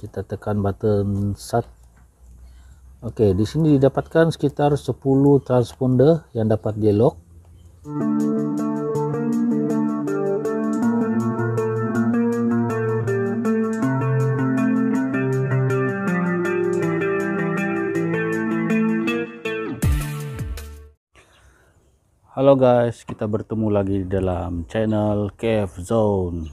kita tekan button start Oke di sini didapatkan sekitar 10 transponder yang dapat dialog Halo guys, kita bertemu lagi di dalam channel Cave Zone.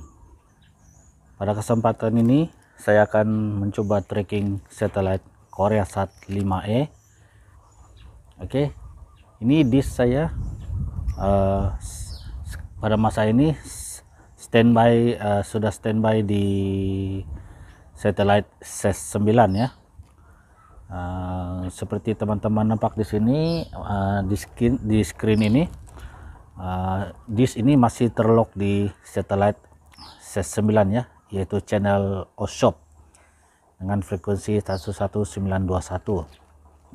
Pada kesempatan ini, saya akan mencoba tracking satelit Korea Sat 5E oke okay. ini disk saya uh, pada masa ini standby uh, sudah standby di satelit SES 9 ya Uh, seperti teman-teman nampak di sini uh, di screen di screen ini uh, disk ini masih terlock di satelit SES 9 ya yaitu channel Oshop dengan frekuensi 11921 oke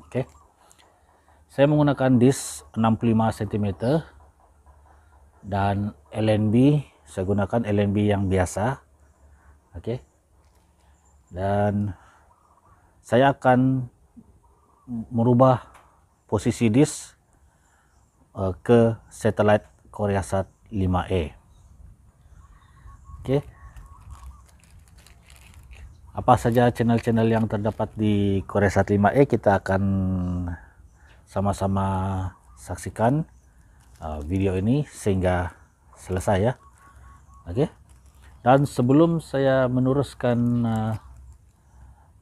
okay. saya menggunakan disk 65 cm dan LNB saya gunakan LNB yang biasa oke okay. dan saya akan merubah posisi disk eh, ke ke satelit Koreasat 5E oke okay apa saja channel-channel yang terdapat di Koresat 5E kita akan sama-sama saksikan uh, video ini sehingga selesai ya oke okay? dan sebelum saya meneruskan uh,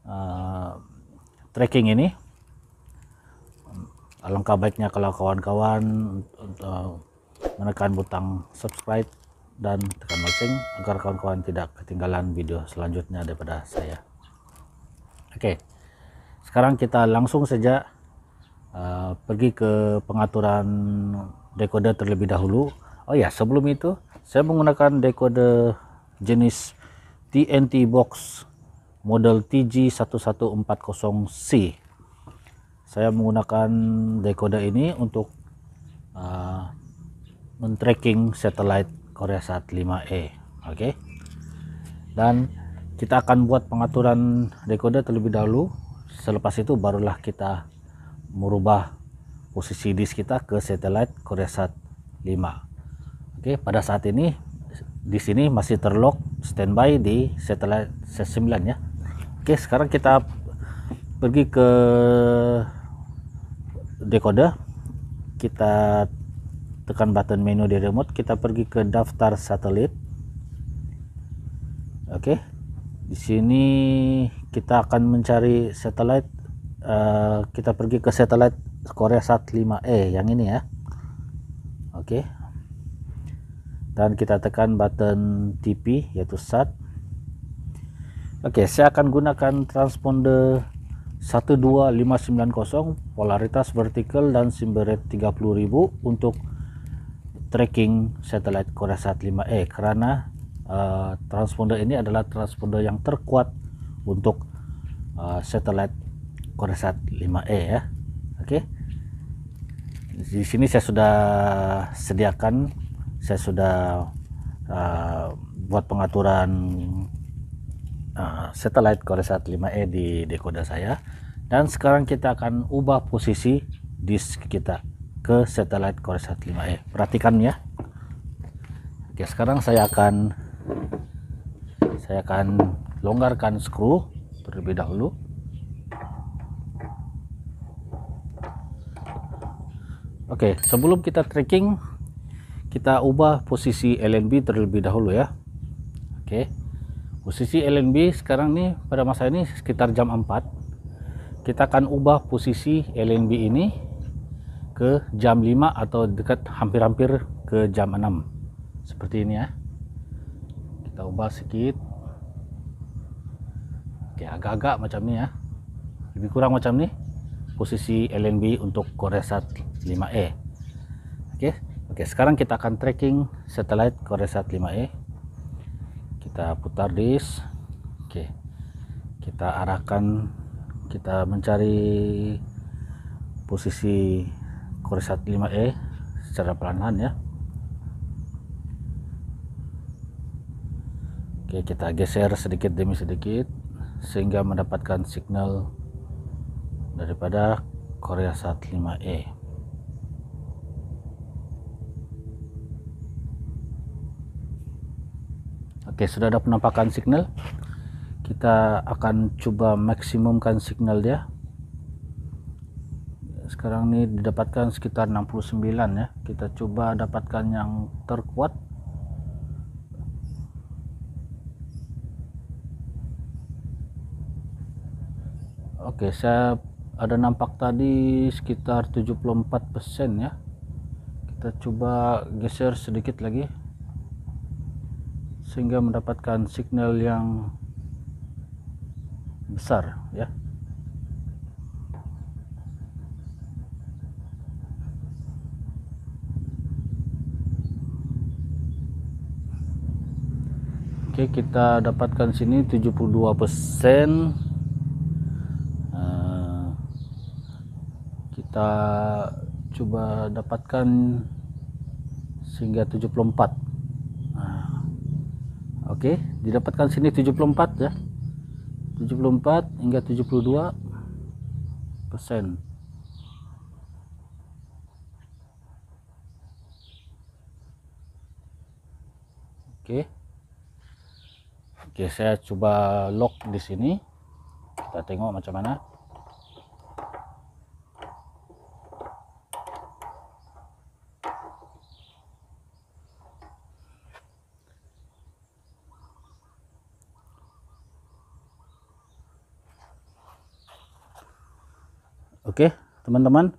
uh, tracking ini alangkah baiknya kalau kawan-kawan uh, menekan butang subscribe dan tekan lonceng agar kawan-kawan tidak ketinggalan video selanjutnya daripada saya. Oke, sekarang kita langsung saja uh, pergi ke pengaturan decoder terlebih dahulu. Oh ya, sebelum itu saya menggunakan decoder jenis TNT Box model TG1140C. Saya menggunakan decoder ini untuk uh, men-tracking satellite Korea Koreasat 5E oke okay? dan kita akan buat pengaturan decoder terlebih dahulu selepas itu barulah kita merubah posisi disk kita ke satellite Koreasat 5 oke okay? pada saat ini di sini masih terlock standby di satellite c 9 ya oke okay, sekarang kita pergi ke decoder kita tekan button menu di remote kita pergi ke daftar satelit oke di sini kita akan mencari satelit uh, kita pergi ke satelit Korea Sat 5E yang ini ya oke dan kita tekan button TV yaitu Sat oke saya akan gunakan transponder 12590 polaritas vertikal dan simberet 30000 untuk tracking satelit Kurasat 5E karena uh, eh, transponder ini adalah transponder yang terkuat untuk uh, satelit Kurasat 5E ya. Oke. Okay. Di sini saya sudah sediakan saya sudah uh, buat pengaturan uh, satelit Koresat 5E di decoder saya dan sekarang kita akan ubah posisi disk kita ke satelit Core 5 e eh, perhatikan ya Oke sekarang saya akan saya akan longgarkan skru terlebih dahulu Oke, sebelum kita tracking kita ubah posisi LNB terlebih dahulu ya. Oke. Posisi LNB sekarang nih pada masa ini sekitar jam 4. Kita akan ubah posisi LNB ini ke jam 5 atau dekat hampir-hampir ke jam 6 seperti ini ya kita ubah sedikit oke agak-agak macam ini ya lebih kurang macam ini posisi LNB untuk Koresat 5E oke oke sekarang kita akan tracking satelit Koresat 5E kita putar disk oke kita arahkan kita mencari posisi korsat 5E secara perlahan ya Oke kita geser sedikit demi sedikit sehingga mendapatkan signal daripada Korea Sat 5E Oke sudah ada penampakan signal kita akan coba maksimumkan signal dia sekarang ini didapatkan sekitar 69 ya kita coba dapatkan yang terkuat Oke saya ada nampak tadi sekitar 74% ya kita coba geser sedikit lagi sehingga mendapatkan signal yang besar ya Oke kita dapatkan sini 72 persen uh, kita coba dapatkan sehingga 74 uh, nah, oke okay. didapatkan sini 74 ya 74 hingga 72 persen oke okay. Oke, saya coba lock di sini. Kita tengok macam mana. Oke, teman-teman.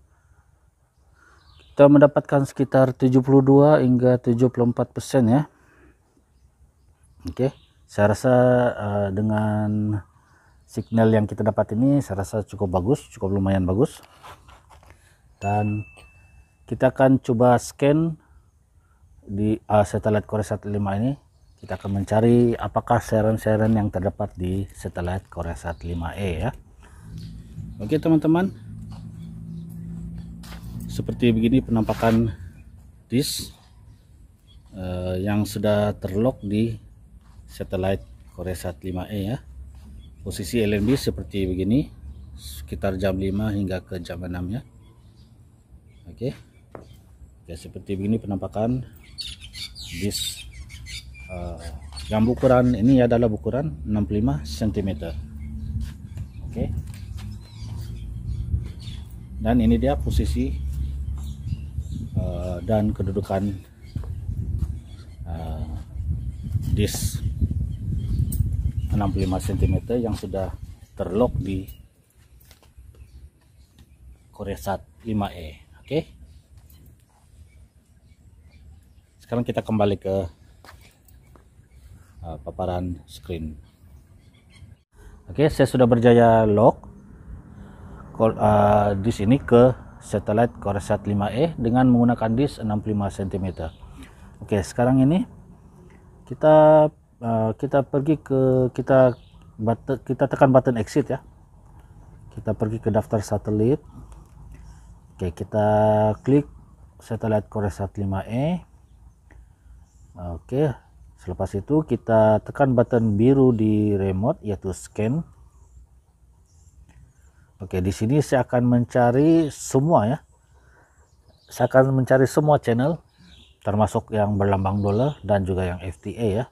Kita mendapatkan sekitar 72 hingga 74% ya. Oke. Okay saya rasa uh, dengan signal yang kita dapat ini saya rasa cukup bagus cukup lumayan bagus dan kita akan coba scan di uh, satelit Koresat 5 ini kita akan mencari apakah seren-seren yang terdapat di satelit Koresat 5E ya oke teman-teman seperti begini penampakan disk uh, yang sudah terlock di satelit Koresat 5E ya posisi LNB seperti begini sekitar jam 5 hingga ke jam 6 ya oke okay. ya seperti begini penampakan bis uh, yang ukuran ini adalah ukuran 65 cm oke okay. dan ini dia posisi uh, dan kedudukan uh, eh, disk 65 cm yang sudah terlock di Koresat 5E oke sekarang kita kembali ke uh, paparan screen oke saya sudah berjaya lock uh, di sini ke satelit Koresat 5E dengan menggunakan disk 65 cm oke sekarang ini kita Eh, kita pergi ke kita kita tekan button exit ya kita pergi ke daftar satelit oke kita klik satelit Koresat 5E oke selepas itu kita tekan button biru di remote yaitu scan oke di sini saya akan mencari semua ya saya akan mencari semua channel termasuk yang berlambang dolar dan juga yang FTA ya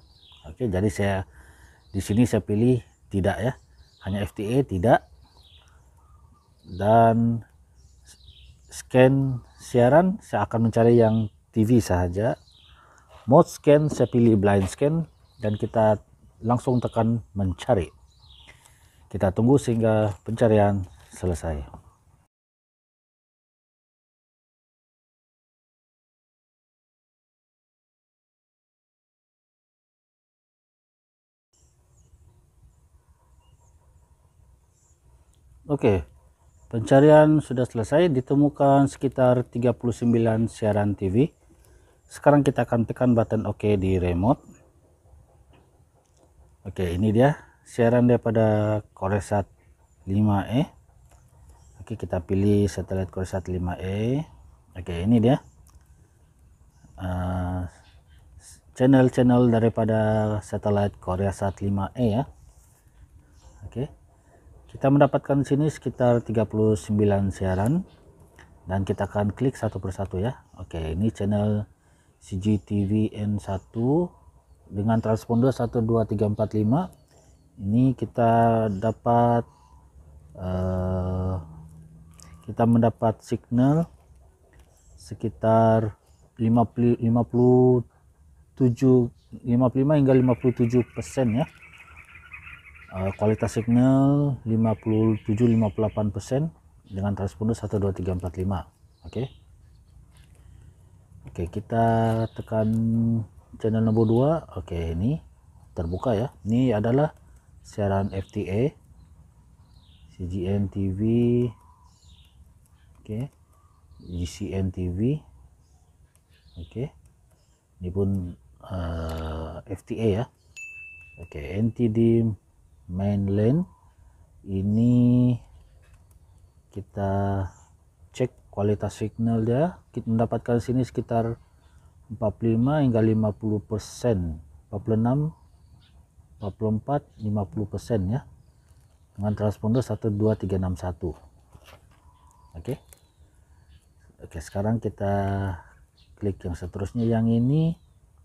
oke jadi saya di sini saya pilih tidak ya hanya FTA tidak dan scan siaran saya akan mencari yang TV saja mode scan saya pilih blind scan dan kita langsung tekan mencari kita tunggu sehingga pencarian selesai Oke, pencarian sudah selesai. Ditemukan sekitar 39 siaran TV. Sekarang kita akan tekan button OK di remote. Oke, ini dia siaran daripada Koresat 5E. Oke, kita pilih satelit Koresat 5E. Oke, ini dia. channel eh, channel-channel daripada satelit Korea Sat 5E ya. Oke. Okay kita mendapatkan sini sekitar 39 siaran dan kita akan klik satu persatu ya oke ini channel CGTV N1 dengan transponder 12345. ini kita dapat uh, kita mendapat signal sekitar 50 57 55 hingga 57 persen ya Eh, kualitas signal 57-58% dengan transponder 12345 oke okay. oke okay, kita tekan channel nomor 2 oke okay, ini terbuka ya ini adalah siaran FTA CGN TV oke okay. GCN TV oke okay. ini pun uh, eh, FTA ya oke okay, NTD main lane ini kita cek kualitas signal dia kita mendapatkan sini sekitar 45 hingga 50 persen 46 44 50 persen ya dengan transponder 12361 oke okay. oke okay, sekarang kita klik yang seterusnya yang ini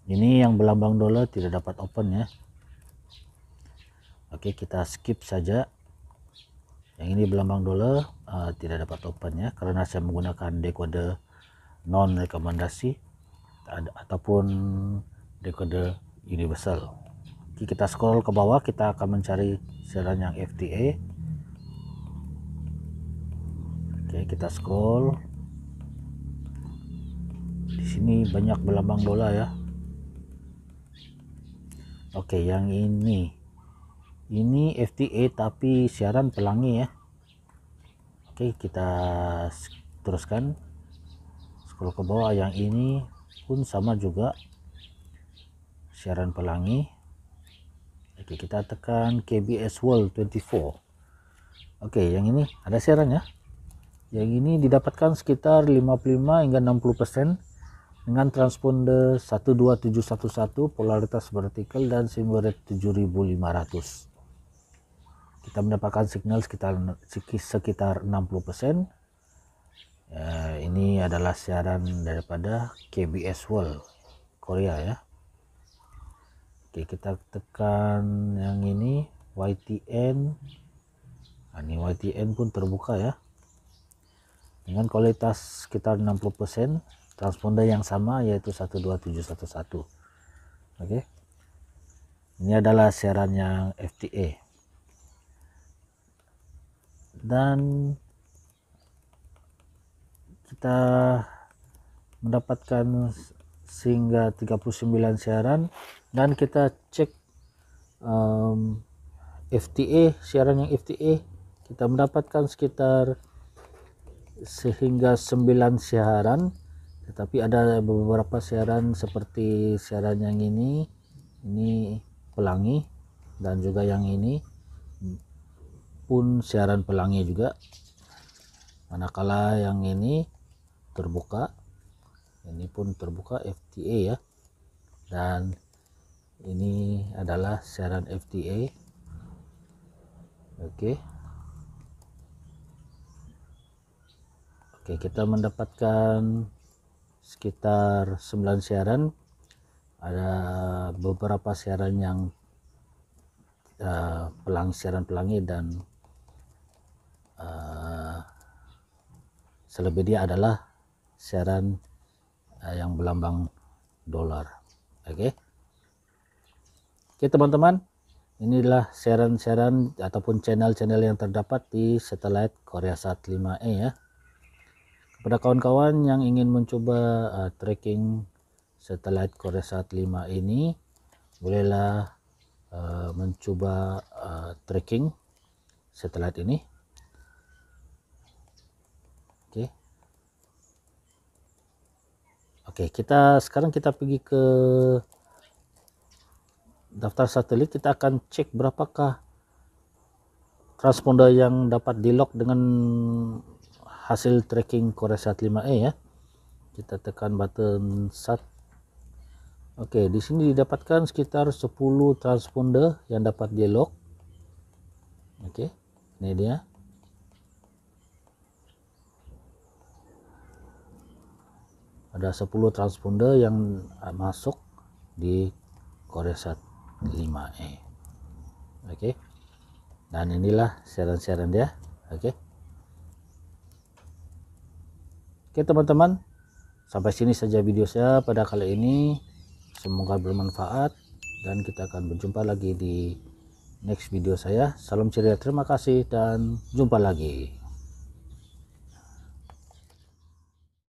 ini yang berlambang dolar tidak dapat open ya oke kita skip saja yang ini belambang dolar uh, eh, tidak dapat open ya karena saya menggunakan dekode non rekomendasi ataupun dekode universal oke, kita scroll ke bawah kita akan mencari siaran yang FTA oke kita scroll di sini banyak belambang dolar ya oke yang ini ini FTA tapi siaran pelangi ya oke kita teruskan scroll ke bawah yang ini pun sama juga siaran pelangi oke kita tekan KBS World 24 oke yang ini ada siaran ya yang ini didapatkan sekitar 55 hingga 60 persen dengan transponder 12711 polaritas vertikal dan simbol 7500 kita mendapatkan signal sekitar sekitar 60% ya, ini adalah siaran daripada KBS World Korea ya Oke kita tekan yang ini YTN nah, ini YTN pun terbuka ya dengan kualitas sekitar 60% persen, transponder yang sama yaitu 12711 oke ini adalah siaran yang FTA dan kita mendapatkan sehingga 39 siaran dan kita cek um, FTA siaran yang FTA kita mendapatkan sekitar sehingga 9 siaran tetapi ada beberapa siaran seperti siaran yang ini ini pelangi dan juga yang ini maupun siaran pelangi juga manakala yang ini terbuka ini pun terbuka FTA ya dan ini adalah siaran FTA oke oke kita mendapatkan sekitar 9 siaran ada beberapa siaran yang uh, pelang siaran pelangi dan Eh, selebihnya adalah siaran uh, yang berlambang dolar oke okay? oke okay, teman-teman inilah siaran-siaran ataupun channel-channel yang terdapat di korea sat 5e ya kepada kawan-kawan yang ingin mencoba uh, tracking satelit sat 5 ini bolehlah uh, mencoba uh, tracking satelit ini oke okay. oke okay, kita sekarang kita pergi ke daftar satelit kita akan cek berapakah transponder yang dapat di lock dengan hasil tracking Koresat 5E ya kita tekan button sat Oke, okay, di sini didapatkan sekitar 10 transponder yang dapat di lock. Oke, okay, ini dia. ada 10 transponder yang eh, masuk di Koresat 5E oke okay. dan inilah siaran-siaran dia oke okay. oke okay, teman-teman sampai sini saja video saya pada kali ini semoga bermanfaat dan kita akan berjumpa lagi di next video saya salam ceria terima kasih dan jumpa lagi